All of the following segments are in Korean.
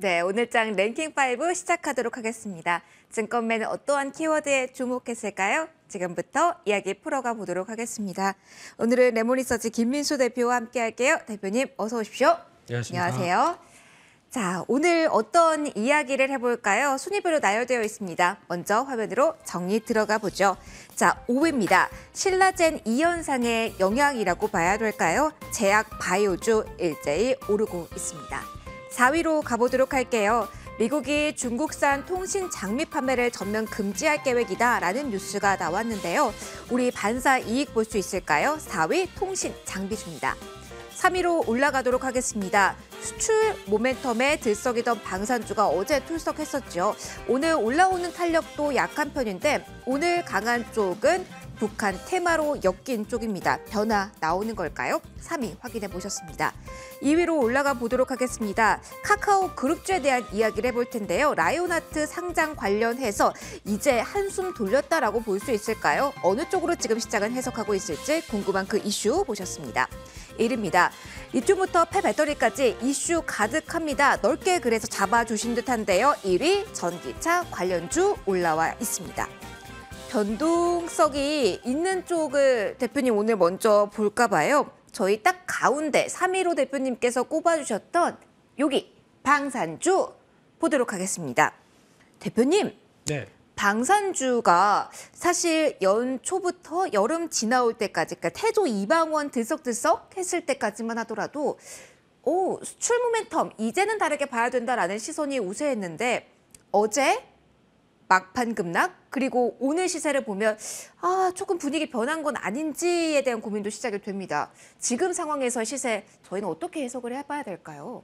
네, 오늘장 랭킹5 시작하도록 하겠습니다. 증권맨은 어떠한 키워드에 주목했을까요? 지금부터 이야기 풀어가 보도록 하겠습니다. 오늘은 레몬리서치 김민수 대표와 함께할게요. 대표님 어서 오십시오. 안녕하세요 자, 오늘 어떤 이야기를 해볼까요? 순위별로 나열되어 있습니다. 먼저 화면으로 정리 들어가 보죠. 자, 5위입니다. 신라젠 2연상의 영향이라고 봐야 될까요? 제약 바이오주 일제히 오르고 있습니다. 4위로 가보도록 할게요. 미국이 중국산 통신 장비 판매를 전면 금지할 계획이다라는 뉴스가 나왔는데요. 우리 반사 이익 볼 수 있을까요? 4위 통신 장비수입니다. 3위로 올라가도록 하겠습니다. 수출 모멘텀에 들썩이던 방산주가 어제 출석했었죠 오늘 올라오는 탄력도 약한 편인데 오늘 강한 쪽은 북한 테마로 엮인 쪽입니다. 변화 나오는 걸까요? 3위 확인해 보셨습니다. 2위로 올라가 보도록 하겠습니다. 카카오 그룹주에 대한 이야기를 해볼 텐데요. 라이온하트 상장 관련해서 이제 한숨 돌렸다라고 볼 수 있을까요? 어느 쪽으로 지금 시장은 해석하고 있을지 궁금한 그 이슈 보셨습니다. 1위입니다. 리튬부터 폐배터리까지 이슈 가득합니다. 넓게 그래서 잡아주신 듯한데요. 1위 전기차 관련주 올라와 있습니다. 변동성이 있는 쪽을 대표님 오늘 먼저 볼까 봐요. 저희 딱 가운데 3.15 대표님께서 꼽아주셨던 여기 방산주 보도록 하겠습니다. 대표님, 네. 방산주가 사실 연초부터 여름 지나올 때까지, 그러니까 태조 이방원 들썩들썩 했을 때까지만 하더라도 오, 수출 모멘텀, 이제는 다르게 봐야 된다라는 시선이 우세했는데 어제 막판 급락 그리고 오늘 시세를 보면 아 조금 분위기 변한 건 아닌지에 대한 고민도 시작이 됩니다. 지금 상황에서 시세 저희는 어떻게 해석을 해봐야 될까요?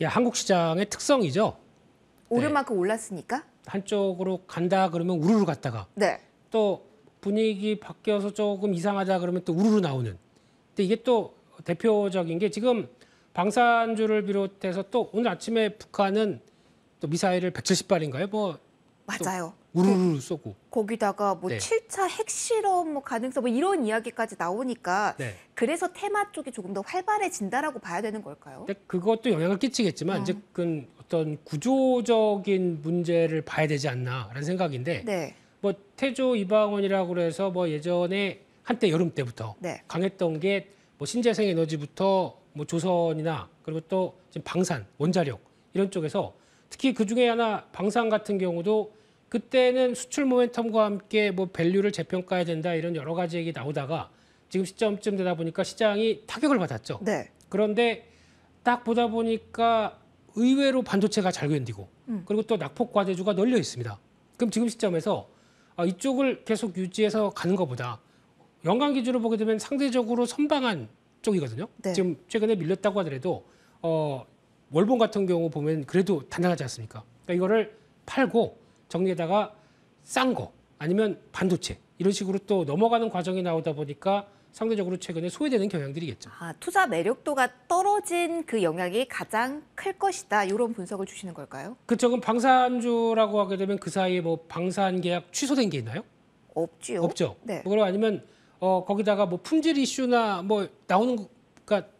예, 한국 시장의 특성이죠. 오른 네. 만큼 올랐으니까 한쪽으로 간다 그러면 우르르 갔다가 네. 또 분위기 바뀌어서 조금 이상하다 그러면 또 우르르 나오는. 근데 이게 또 대표적인 게 지금 방산주를 비롯해서 또 오늘 아침에 북한은 또 미사일을 170발인가요? 뭐 맞아요. 우르르 쏘고 거기다가 뭐 네. 7차 핵실험 뭐 가능성 뭐 이런 이야기까지 나오니까 네. 그래서 테마 쪽이 조금 더 활발해진다라고 봐야 되는 걸까요? 근데 그것도 영향을 끼치겠지만 음. 네. 이제 그 어떤 구조적인 문제를 봐야 되지 않나라는 생각인데 네. 뭐 태조 이방원이라고 그래서 뭐 예전에 한때 여름 때부터 네. 강했던 게 뭐 신재생 에너지부터 뭐 조선이나 그리고 또 지금 방산 원자력 이런 쪽에서 특히 그 중에 하나 방산 같은 경우도 그때는 수출 모멘텀과 함께 뭐 밸류를 재평가해야 된다 이런 여러 가지 얘기 나오다가 지금 시점쯤 되다 보니까 시장이 타격을 받았죠. 네. 그런데 딱 보다 보니까 의외로 반도체가 잘 견디고 음. 그리고 또 낙폭 과제주가 널려 있습니다. 그럼 지금 시점에서 아, 이쪽을 계속 유지해서 가는 것보다 연간 기준으로 보게 되면 상대적으로 선방한 쪽이거든요. 네. 지금 최근에 밀렸다고 하더라도 어, 월봉 같은 경우 보면 그래도 단단하지 않습니까? 그러니까 이거를 팔고 정리에다가 싼 거 아니면 반도체 이런 식으로 또 넘어가는 과정이 나오다 보니까 상대적으로 최근에 소외되는 경향들이겠죠. 아, 투자 매력도가 떨어진 그 영향이 가장 클 것이다. 이런 분석을 주시는 걸까요? 그쵸. 그럼 방산주라고 하게 되면 그 사이에 뭐 방산 계약 취소된 게 있나요? 없지 없죠. 네. 그거 아니면 어, 거기다가 뭐 품질 이슈나 뭐 나오는 그러니까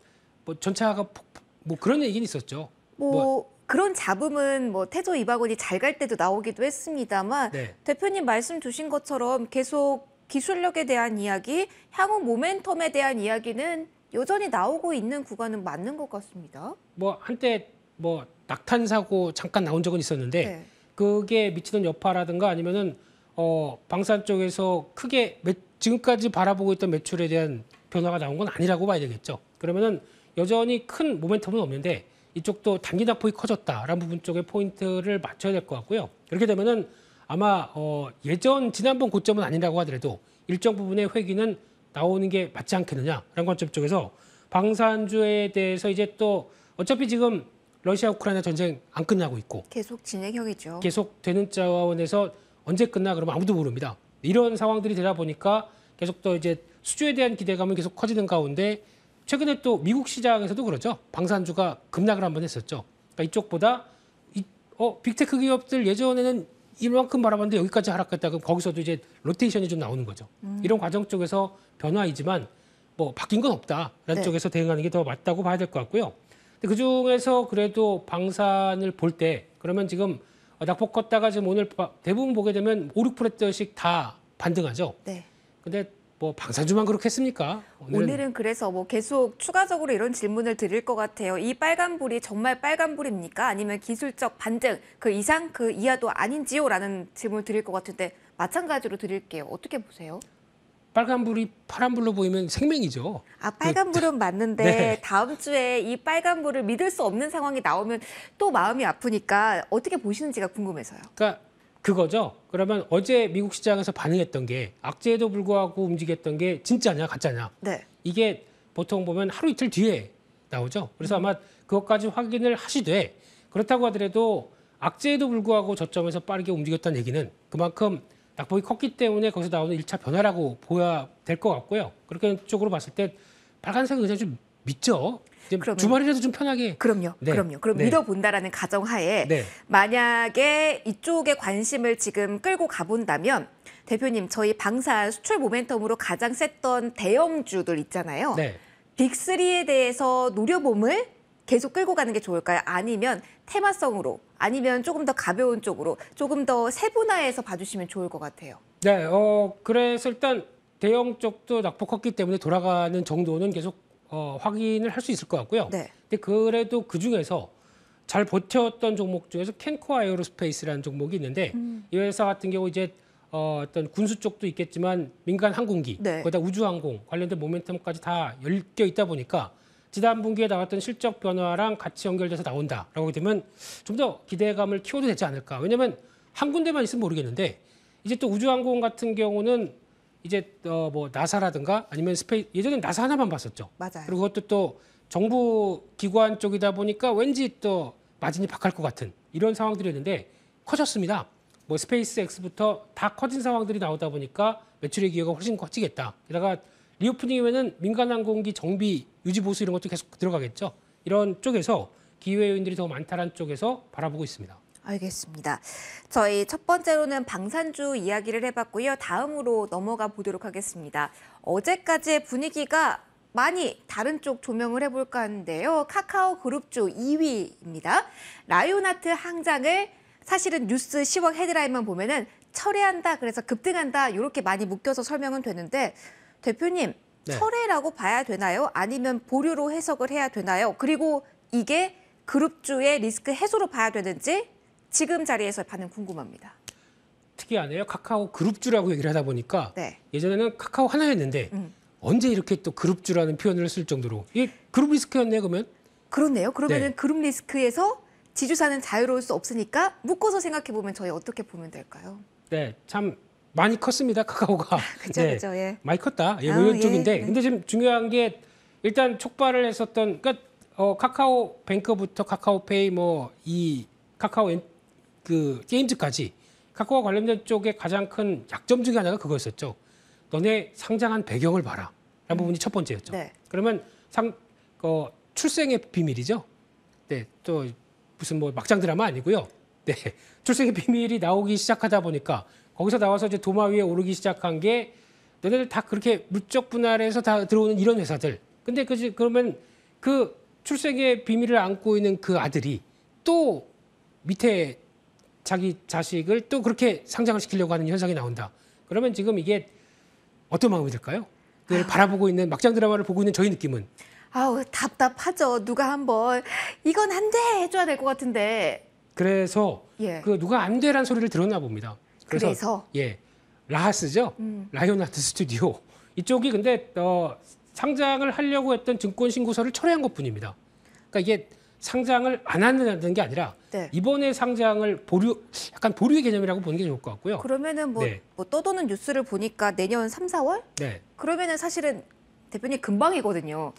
뭐 전차가 폭, 뭐 그런 얘기는 있었죠. 뭐, 뭐 그런 잡음은 뭐 태조 이박원이 잘 갈 때도 나오기도 했습니다만 네. 대표님 말씀 주신 것처럼 계속 기술력에 대한 이야기, 향후 모멘텀에 대한 이야기는 여전히 나오고 있는 구간은 맞는 것 같습니다. 뭐 한때 뭐 낙탄 사고 잠깐 나온 적은 있었는데 네. 그게 미치는 여파라든가 아니면은 어 방산 쪽에서 크게 매, 지금까지 바라보고 있던 매출에 대한 변화가 나온 건 아니라고 봐야 되겠죠. 그러면은 여전히 큰 모멘텀은 없는데 이쪽도 단기 낙폭이 커졌다라는 부분 쪽에 포인트를 맞춰야 될 것 같고요. 이렇게 되면은 아마 어, 예전 지난번 고점은 아니라고 하더라도 일정 부분의 회귀는 나오는 게 맞지 않겠느냐라는 관점 쪽에서 방산주에 대해서 이제 또 어차피 지금 러시아 우크라이나 전쟁 안 끝나고 있고 계속 진행형이죠. 계속 되는 자원에서 언제 끝나 그러면 아무도 모릅니다. 이런 상황들이 되다 보니까 계속 또 이제 수주에 대한 기대감은 계속 커지는 가운데 최근에 또 미국 시장에서도 그러죠. 방산주가 급락을 한번 했었죠. 그러니까 이쪽보다 이, 어, 빅테크 기업들 예전에는 이만큼 바라봤는데 여기까지 하락했다. 그럼 거기서도 이제 로테이션이 좀 나오는 거죠. 음. 이런 과정 쪽에서 변화이지만 뭐 바뀐 건 없다라는 네. 쪽에서 대응하는 게 더 맞다고 봐야 될 것 같고요. 근데 그 중에서 그래도 방산을 볼 때 그러면 지금 낙폭 컸다가 지금 오늘 대부분 보게 되면 5, 6%씩 다 반등하죠. 네. 근데 뭐 방산주만 그렇겠습니까? 오늘은, 오늘은 그래서 뭐 계속 추가적으로 이런 질문을 드릴 것 같아요. 이 빨간불이 정말 빨간불입니까? 아니면 기술적 반증그 이상 그 이하도 아닌지요? 라는 질문을 드릴 것 같은데 마찬가지로 드릴게요. 어떻게 보세요? 빨간불이 파란불로 보이면 생명이죠. 아, 빨간불은 그 맞는데 네. 다음 주에 이 빨간불을 믿을 수 없는 상황이 나오면 또 마음이 아프니까 어떻게 보시는지가 궁금해서요. 그러니까 그거죠. 그러면 어제 미국 시장에서 반응했던 게 악재에도 불구하고 움직였던 게 진짜냐 가짜냐. 네. 이게 보통 보면 하루 이틀 뒤에 나오죠. 그래서 음. 아마 그것까지 확인을 하시되 그렇다고 하더라도 악재에도 불구하고 저점에서 빠르게 움직였다는 얘기는 그만큼 낙폭이 컸기 때문에 거기서 나오는 1차 변화라고 보야 될 것 같고요. 그렇게 쪽으로 봤을 때 빨간색은 자냥좀 믿죠. 주말이라도 좀 편하게. 그럼요. 네. 그럼요. 그럼 네. 믿어본다라는 가정하에 네. 만약에 이쪽에 관심을 지금 끌고 가본다면 대표님 저희 방사 수출 모멘텀으로 가장 셌던 대형주들 있잖아요. 빅3에 대해서 노려봄을 계속 끌고 가는 게 좋을까요? 아니면 테마성으로 아니면 조금 더 가벼운 쪽으로 조금 더 세분화해서 봐주시면 좋을 것 같아요. 네, 어, 그래서 일단 대형 쪽도 낙폭 컸기 때문에 돌아가는 정도는 계속 어, 확인을 할 수 있을 것 같고요. 네. 근데 그래도 그 중에서 잘 버텼던 종목 중에서 캔코 아이오로스페이스라는 종목이 있는데 음. 이 회사 같은 경우 이제 어, 어떤 군수 쪽도 있겠지만 민간 항공기, 네. 거기다 우주항공 관련된 모멘텀까지 다 열려 있다 보니까 지난 분기에 나왔던 실적 변화랑 같이 연결돼서 나온다라고 되면 좀 더 기대감을 키워도 되지 않을까. 왜냐하면 한 군데만 있으면 모르겠는데 이제 또 우주항공 같은 경우는 이제 어, 뭐 나사라든가 아니면 스페이 예전엔 나사 하나만 봤었죠. 맞아요. 그리고 그것도 또 정부 기관 쪽이다 보니까 왠지 또 마진이 박할 것 같은 이런 상황들이었는데 커졌습니다. 뭐 스페이스 X부터 다 커진 상황들이 나오다 보니까 매출의 기회가 훨씬 커지겠다. 게다가 리오프닝이면은 민간 항공기 정비 유지 보수 이런 것도 계속 들어가겠죠. 이런 쪽에서 기회 요인들이 더 많다라는 쪽에서 바라보고 있습니다. 알겠습니다. 저희 첫 번째로는 방산주 이야기를 해봤고요. 다음으로 넘어가 보도록 하겠습니다. 어제까지의 분위기가 많이 다른 쪽 조명을 해볼까 하는데요. 카카오 그룹주 2위입니다. 라이온아트 항장을 사실은 뉴스 10억 헤드라인만 보면은 철회한다, 그래서 급등한다 이렇게 많이 묶여서 설명은 되는데 대표님 네. 철회라고 봐야 되나요? 아니면 보류로 해석을 해야 되나요? 그리고 이게 그룹주의 리스크 해소로 봐야 되는지 지금 자리에서 반응 궁금합니다. 특이하네요. 카카오 그룹주라고 얘기를 하다 보니까 네. 예전에는 카카오 하나였는데 음. 언제 이렇게 또 그룹주라는 표현을 쓸 정도로 이게 그룹 리스크였네 그러면? 그렇네요. 그러면은 네. 그룹 리스크에서 지주사는 자유로울 수 없으니까 묶어서 생각해 보면 저희 어떻게 보면 될까요? 네, 참 많이 컸습니다 카카오가. 그죠, 네, 그죠, 예. 많이 컸다. 예, 아, 이런 예, 쪽인데, 네. 근데 지금 중요한 게 일단 촉발을 했었던 그러니까 어, 카카오 뱅크부터 카카오페이 뭐 이 카카오 그 게임즈까지 카카오와 관련된 쪽의 가장 큰 약점 중에 하나가 그거였었죠. 너네 상장한 배경을 봐라. 라는 음. 부분이 첫 번째였죠. 네. 그러면 상, 어, 출생의 비밀이죠. 네, 또 무슨 뭐 막장 드라마 아니고요. 네, 출생의 비밀이 나오기 시작하다 보니까 거기서 나와서 이제 도마 위에 오르기 시작한 게 너네들 다 그렇게 물적 분할해서 다 들어오는 이런 회사들. 근데 그, 그러면 그 출생의 비밀을 안고 있는 그 아들이 또 밑에 자기 자식을 또 그렇게 상장을 시키려고 하는 현상이 나온다. 그러면 지금 이게 어떤 마음이 들까요? 늘 아. 바라보고 있는 막장 드라마를 보고 있는 저희 느낌은 아우 답답하죠. 누가 한번 이건 안 돼 해줘야 될 것 같은데. 그래서 예. 그 누가 안 돼란 소리를 들었나 봅니다. 그래서, 그래서? 예 라하스죠. 음. 라이온하트 스튜디오 이쪽이 근데 어, 상장을 하려고 했던 증권 신고서를 철회한 것뿐입니다. 그러니까 이게 상장을 안 한다는 게 아니라 네. 이번에 상장을 보류 약간 보류의 개념이라고 보는 게 좋을 것 같고요. 그러면은 뭐, 네. 뭐 떠도는 뉴스를 보니까 내년 3, 4월? 네. 그러면은 사실은 대표님 금방이거든요.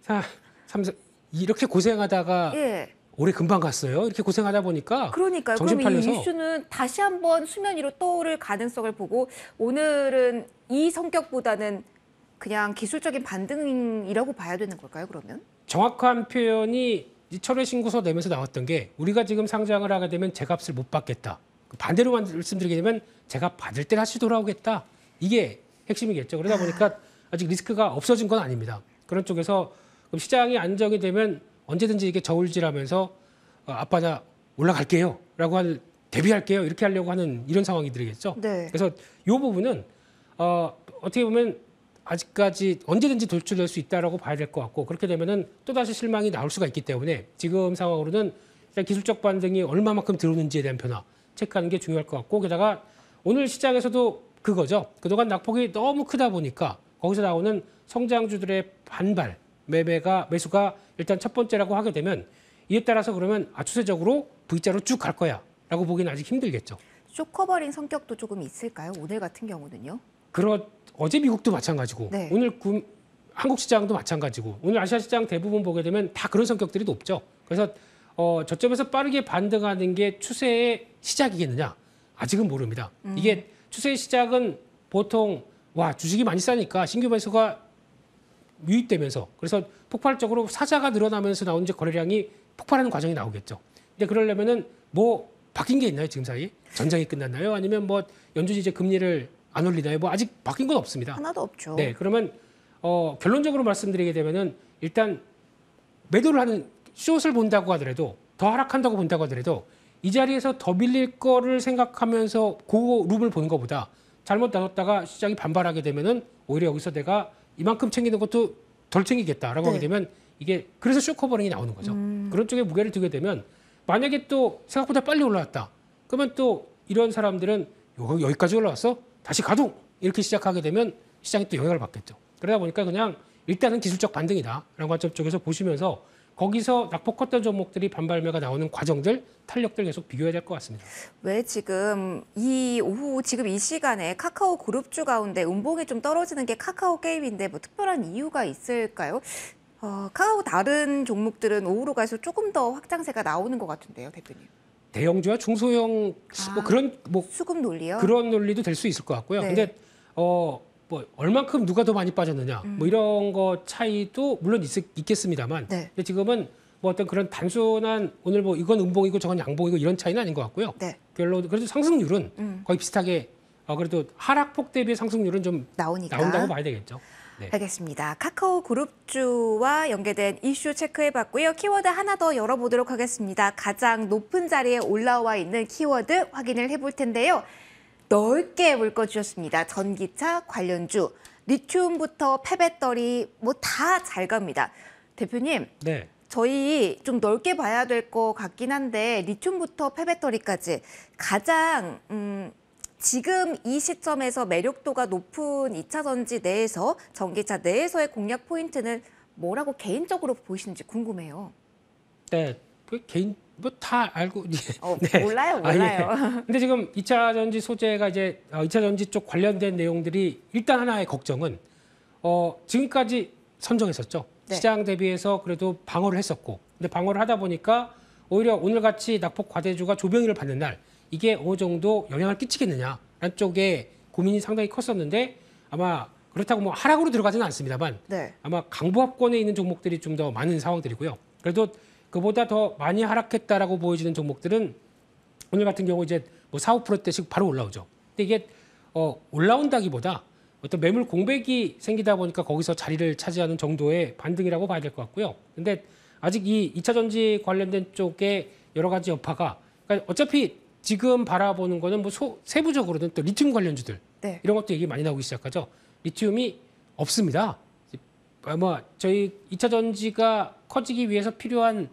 자, 3, 4, 이렇게 고생하다가 예. 올해 금방 갔어요. 이렇게 고생하다 보니까 그러니까요. 정신 그럼 팔려서. 이 이슈는 다시 한번 수면 위로 떠오를 가능성을 보고 오늘은 이 성격보다는 그냥 기술적인 반등이라고 봐야 되는 걸까요? 그러면 정확한 표현이 이 철회 신고서 내면서 나왔던 게 우리가 지금 상장을 하게 되면 제 값을 못 받겠다. 그 반대로 말씀드리게 되면 제가 받을 때 다시 돌아오겠다. 이게 핵심이겠죠. 그러다 보니까 아직 리스크가 없어진 건 아닙니다. 그런 쪽에서 시장이 안정이 되면 언제든지 이게 저울질하면서 아빠 어, 나 올라갈게요. 라고 할 대비할게요. 이렇게 하려고 하는 이런 상황이 들겠죠. 네. 그래서 이 부분은 어, 어떻게 보면 아직까지 언제든지 돌출될 수 있다라고 봐야 될 것 같고 그렇게 되면은 또 다시 실망이 나올 수가 있기 때문에 지금 상황으로는 일단 기술적 반등이 얼마만큼 들어오는지에 대한 변화 체크하는 게 중요할 것 같고 게다가 오늘 시장에서도 그거죠. 그동안 낙폭이 너무 크다 보니까 거기서 나오는 성장주들의 반발 매매가 매수가 일단 첫 번째라고 하게 되면 이에 따라서 그러면 아 추세적으로 V자로 쭉 갈 거야라고 보기는 아직 힘들겠죠. 쇼커버링 성격도 조금 있을까요? 오늘 같은 경우는요. 그렇 어제 미국도 마찬가지고 네. 오늘 구, 한국 시장도 마찬가지고 오늘 아시아 시장 대부분 보게 되면 다 그런 성격들이 높죠. 그래서 어, 저점에서 빠르게 반등하는 게 추세의 시작이겠느냐? 아직은 모릅니다. 음. 이게 추세의 시작은 보통 와 주식이 많이 싸니까 신규 매수가 유입되면서 그래서 폭발적으로 사자가 늘어나면서 나온 이제 거래량이 폭발하는 과정이 나오겠죠. 근데 그러려면은 뭐 바뀐 게 있나요 지금 사이? 전쟁이 끝났나요? 아니면 뭐 연준이 이제 금리를 안 올리나요? 뭐 아직 바뀐 건 없습니다. 하나도 없죠. 네, 그러면 어, 결론적으로 말씀드리게 되면은 일단 매도를 하는 숏을 본다고 하더라도 더 하락한다고 본다고 하더라도 이 자리에서 더 밀릴 거를 생각하면서 고그 룸을 보는 것보다 잘못 나눴다가 시장이 반발하게 되면은 오히려 여기서 내가 이만큼 챙기는 것도 덜 챙기겠다라고 네. 하게 되면 이게 그래서 쇼커버링이 나오는 거죠. 음. 그런 쪽에 무게를 두게 되면 만약에 또 생각보다 빨리 올라왔다. 그러면 또 이런 사람들은 여기까지 올라왔어? 다시 가동 이렇게 시작하게 되면 시장이 또 영향을 받겠죠. 그러다 보니까 그냥 일단은 기술적 반등이다라는 관점 쪽에서 보시면서 거기서 낙폭 컸던 종목들이 반발매가 나오는 과정들, 탄력들 계속 비교해야 될 것 같습니다. 왜 지금 이 오후 지금 이 시간에 카카오 그룹주 가운데 운봉이 좀 떨어지는 게 카카오 게임인데 뭐 특별한 이유가 있을까요? 어, 카카오 다른 종목들은 오후로 가서 조금 더 확장세가 나오는 것 같은데요, 대표님. 대형주와 중소형 뭐 아, 뭐 그런 뭐 수급 논리요? 그런 논리도 될 수 있을 것 같고요. 네. 근데 어. 뭐 얼만큼 누가 더 많이 빠졌느냐 뭐 음. 뭐 이런 거 차이도 물론 있, 있겠습니다만 네. 근데 지금은 뭐 어떤 그런 단순한 오늘 뭐 이건 음봉이고 저건 양봉이고 이런 차이는 아닌 것 같고요. 네. 결론 그래도 상승률은 음. 거의 비슷하게 어, 그래도 하락폭 대비 상승률은 좀 나오니까. 나온다고 봐야 되겠죠. 네. 알겠습니다. 카카오 그룹주와 연계된 이슈 체크해봤고요. 키워드 하나 더 열어보도록 하겠습니다. 가장 높은 자리에 올라와 있는 키워드 확인을 해 볼 텐데요. 넓게 물꺼주셨습니다 전기차 관련주, 리튬부터 폐배터리 뭐 다 잘 갑니다. 대표님, 네. 저희 좀 넓게 봐야 될 것 같긴 한데 리튬부터 폐배터리까지 가장 음, 지금 이 시점에서 매력도가 높은 2차 전지 내에서 전기차 내에서의 공략 포인트는 뭐라고 개인적으로 보시는지 궁금해요. 네, 그 개인 뭐 다 알고 예. 어, 네. 몰라요 몰라요. 아, 예. 근데 지금 2차 전지 소재가 이제 2차 어, 전지 쪽 관련된 내용들이 일단 하나의 걱정은 어, 지금까지 선정했었죠. 네. 시장 대비해서 그래도 방어를 했었고 근데 방어를 하다 보니까 오히려 오늘같이 낙폭 과대주가 조병이를 받는 날 이게 어느 정도 영향을 끼치겠느냐라는 쪽에 고민이 상당히 컸었는데 아마 그렇다고 뭐 하락으로 들어가지는 않습니다만 네. 아마 강보합권에 있는 종목들이 좀 더 많은 상황들이고요. 그래도 그보다 더 많이 하락했다라고 보여지는 종목들은 오늘 같은 경우 이제 뭐 4, 5%대씩 바로 올라오죠. 근데 이게 어 올라온다기보다 어떤 매물 공백이 생기다 보니까 거기서 자리를 차지하는 정도의 반등이라고 봐야 될 것 같고요. 근데 아직 이 2차 전지 관련된 쪽에 여러 가지 여파가 그러니까 어차피 지금 바라보는 거는 뭐 소, 세부적으로는 또 리튬 관련주들 네. 이런 것도 얘기 많이 나오기 시작하죠. 리튬이 없습니다. 뭐 저희 2차 전지가 커지기 위해서 필요한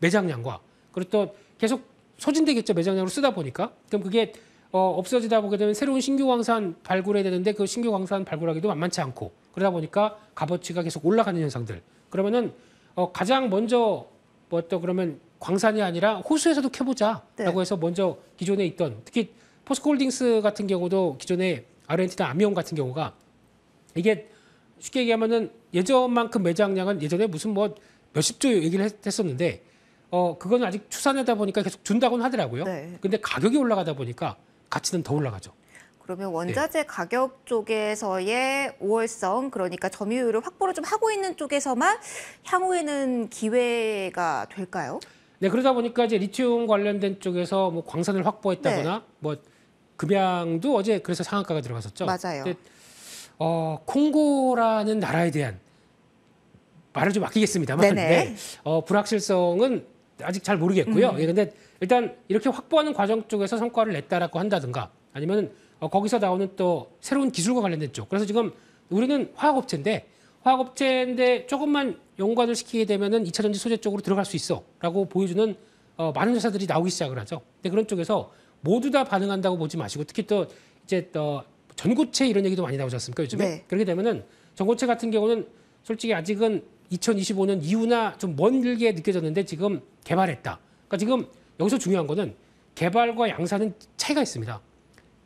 매장량과 그리고 또 계속 소진되겠죠 매장량으로 쓰다 보니까 그럼 그게 어, 없어지다 보게 되면 새로운 신규 광산 발굴해야 되는데 그 신규 광산 발굴하기도 만만치 않고 그러다 보니까 값어치가 계속 올라가는 현상들 그러면은 어, 가장 먼저 뭐 또 그러면 광산이 아니라 호수에서도 캐보자라고 네. 해서 먼저 기존에 있던 특히 포스코홀딩스 같은 경우도 기존에 아르헨티나 아미온 같은 경우가 이게 쉽게 얘기하면은 예전만큼 매장량은 예전에 무슨 뭐 몇십 조 얘기를 했, 었는데 어그거는 아직 추산하다 보니까 계속 준다고는 하더라고요. 네. 근데 가격이 올라가다 보니까 가치는 더 올라가죠. 그러면 예. 원자재 네. 가격 쪽에서의 우월성 그러니까 점유율을 확보를 좀 하고 있는 쪽에서만 향후에는 기회가 될까요? 네, 그러다 보니까 이제 리튬 관련된 쪽에서 뭐 광산을 확보했다거나 네. 뭐 금양도 어제 그래서 상한가가 들어갔었죠. 맞아요. 근데 어, 콩고라는 나라에 대한 말을 좀 아끼겠습니다만 네, 어, 불확실성은 아직 잘 모르겠고요. 음. 예, 근데 일단 이렇게 확보하는 과정 쪽에서 성과를 냈다라고 한다든가 아니면 어, 거기서 나오는 또 새로운 기술과 관련된 쪽. 그래서 지금 우리는 화학업체인데 화학업체인데 조금만 연관을 시키게 되면은 2차 전지 소재 쪽으로 들어갈 수 있어라고 보여주는 어, 많은 회사들이 나오기 시작을 하죠. 근데 그런 쪽에서 모두 다 반응한다고 보지 마시고 특히 또 이제 또 어, 전고체 이런 얘기도 많이 나오지 않습니까 요즘에 네. 그렇게 되면은 전고체 같은 경우는 솔직히 아직은 2025년 이후나 좀 먼길게 느껴졌는데 지금 개발했다. 그러니까 지금 여기서 중요한 거는 개발과 양산은 차이가 있습니다.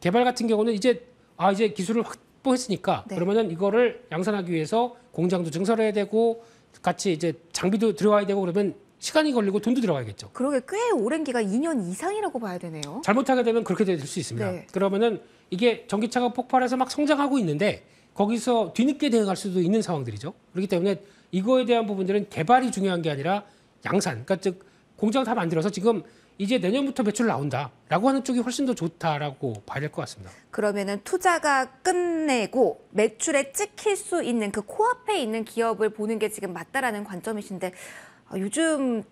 개발 같은 경우는 이제 아 이제 기술을 확보했으니까 네. 그러면은 이거를 양산하기 위해서 공장도 증설해야 되고 같이 이제 장비도 들어가야 되고 그러면 시간이 걸리고 돈도 들어가야겠죠. 그러게 꽤 오랜 기간 2년 이상이라고 봐야 되네요. 잘못하게 되면 그렇게 될 수 있습니다. 네. 그러면은 이게 전기차가 폭발해서 막 성장하고 있는데 거기서 뒤늦게 대응할 수도 있는 상황들이죠. 그렇기 때문에 이거에 대한 부분들은 개발이 중요한 게 아니라 양산, 그러니까 즉 공장 다 만들어서 지금 이제 내년부터 매출 나온다라고 하는 쪽이 훨씬 더 좋다라고 봐야 될 것 같습니다. 그러면은 투자가 끝내고 매출에 찍힐 수 있는 그 코앞에 있는 기업을 보는 게 지금 맞다라는 관점이신데 어, 요즘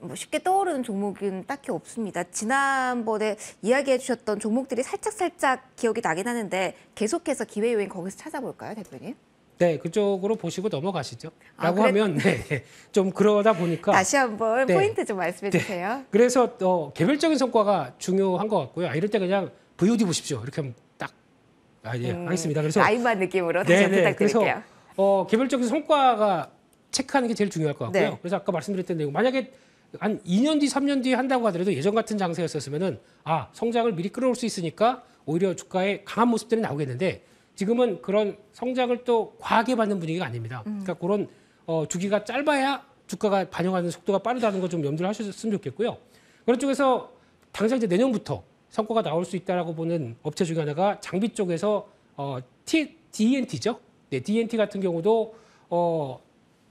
뭐 쉽게 떠오르는 종목은 딱히 없습니다. 지난번에 이야기해 주셨던 종목들이 살짝살짝 기억이 나긴 하는데 계속해서 기회 요인 거기서 찾아볼까요, 대표님? 네, 그쪽으로 보시고 넘어가시죠. 아, 라고 그래- 하면 네, 네, 좀 그러다 보니까 다시 한번 네. 포인트 좀 말씀해 네. 주세요. 그래서 어, 개별적인 성과가 중요한 것 같고요. 아, 이럴 때 그냥 VOD 보십시오. 이렇게 하면 딱 아, 예, 음, 하겠습니다. 그래서 라이브 느낌으로 다시 네네. 네. 부탁드릴게요. 어, 개별적인 성과가 체크하는 게 제일 중요할 것 같고요. 네. 그래서 아까 말씀드렸던 내용 만약에 한 2년 뒤, 3년 뒤에 한다고 하더라도 예전 같은 장세였었으면은 아 성장을 미리 끌어올 수 있으니까 오히려 주가에 강한 모습들이 나오겠는데 지금은 그런 성장을 또 과하게 받는 분위기가 아닙니다. 음. 그러니까 그런 어, 주기가 짧아야 주가가 반영하는 속도가 빠르다는 걸 좀 염두를 하셨으면 좋겠고요. 그런 쪽에서 당장 이제 내년부터 성과가 나올 수 있다라고 보는 업체 중에 하나가 장비 쪽에서 어, T, DNT죠. 네, DNT 같은 경우도 어,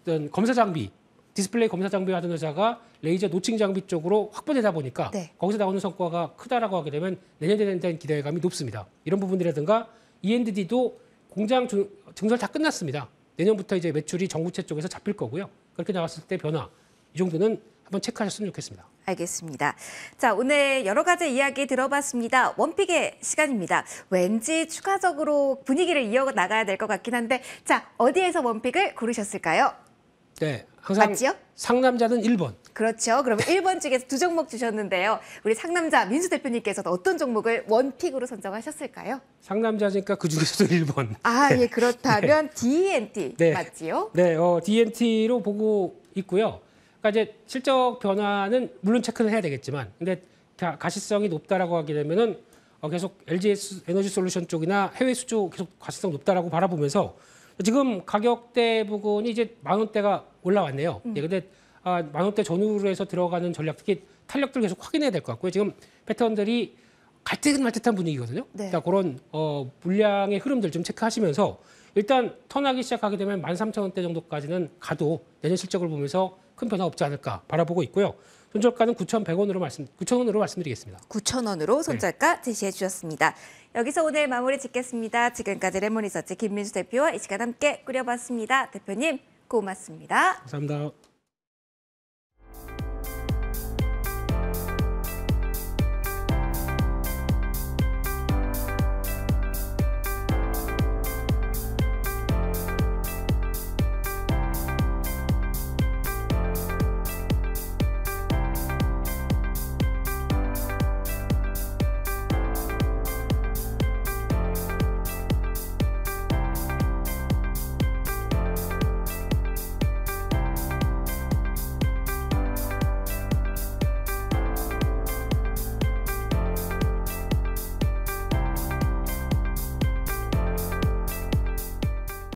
어떤 검사 장비, 디스플레이 검사 장비 하던 회사가 레이저 노칭 장비 쪽으로 확보되다 보니까 네. 거기서 나오는 성과가 크다라고 하게 되면 내년에 대한 기대감이 높습니다. 이런 부분이라든가 ENDD도 공장 증설 다 끝났습니다. 내년부터 이제 매출이 정구체 쪽에서 잡힐 거고요. 그렇게 나왔을 때 변화 이 정도는 한번 체크하셨으면 좋겠습니다. 알겠습니다. 자, 오늘 여러 가지 이야기 들어봤습니다. 원픽의 시간입니다. 왠지 추가적으로 분위기를 이어 나가야 될 것 같긴 한데, 자, 어디에서 원픽을 고르셨을까요? 네, 항상 맞지요? 상남자는 1번. 그렇죠. 그러면 1번 중에서 두 종목 주셨는데요. 우리 상남자 민수 대표님께서는 어떤 종목을 원픽으로 선정하셨을까요? 상남자니까 그중에서도 1번. 아, 네. 예, 그렇다면 네. DNT 네. 맞지요? 네, 어, DNT로 보고 있고요. 그러니까 이제 실적 변화는 물론 체크는 해야 되겠지만 근데 가시성이 높다라고 하게 되면은 어, 계속 LG 에너지 솔루션 쪽이나 해외 수주 계속 가시성 높다라고 바라보면서 지금 가격대 부분이 이제 만 원대가 올라왔네요. 음. 예, 근데 아, 만 원대 전후로 해서 들어가는 전략 특히 탄력들 계속 확인해야 될 것 같고요. 지금 패턴들이 갈듯말 듯한 분위기거든요. 네. 그 그런 어, 물량의 흐름들 좀 체크하시면서 일단 턴하기 시작하게 되면 만 삼천 원대 정도까지는 가도 내년 실적을 보면서 큰 변화 없지 않을까 바라보고 있고요. 손절가는 9,100원으로 말씀 9,000원으로 말씀드리겠습니다. 9,000원으로 손절가 네. 제시해 주셨습니다. 여기서 오늘 마무리 짓겠습니다. 지금까지 레몬리서치 김민수 대표와 이 시간 함께 꾸려봤습니다. 대표님 고맙습니다. 감사합니다.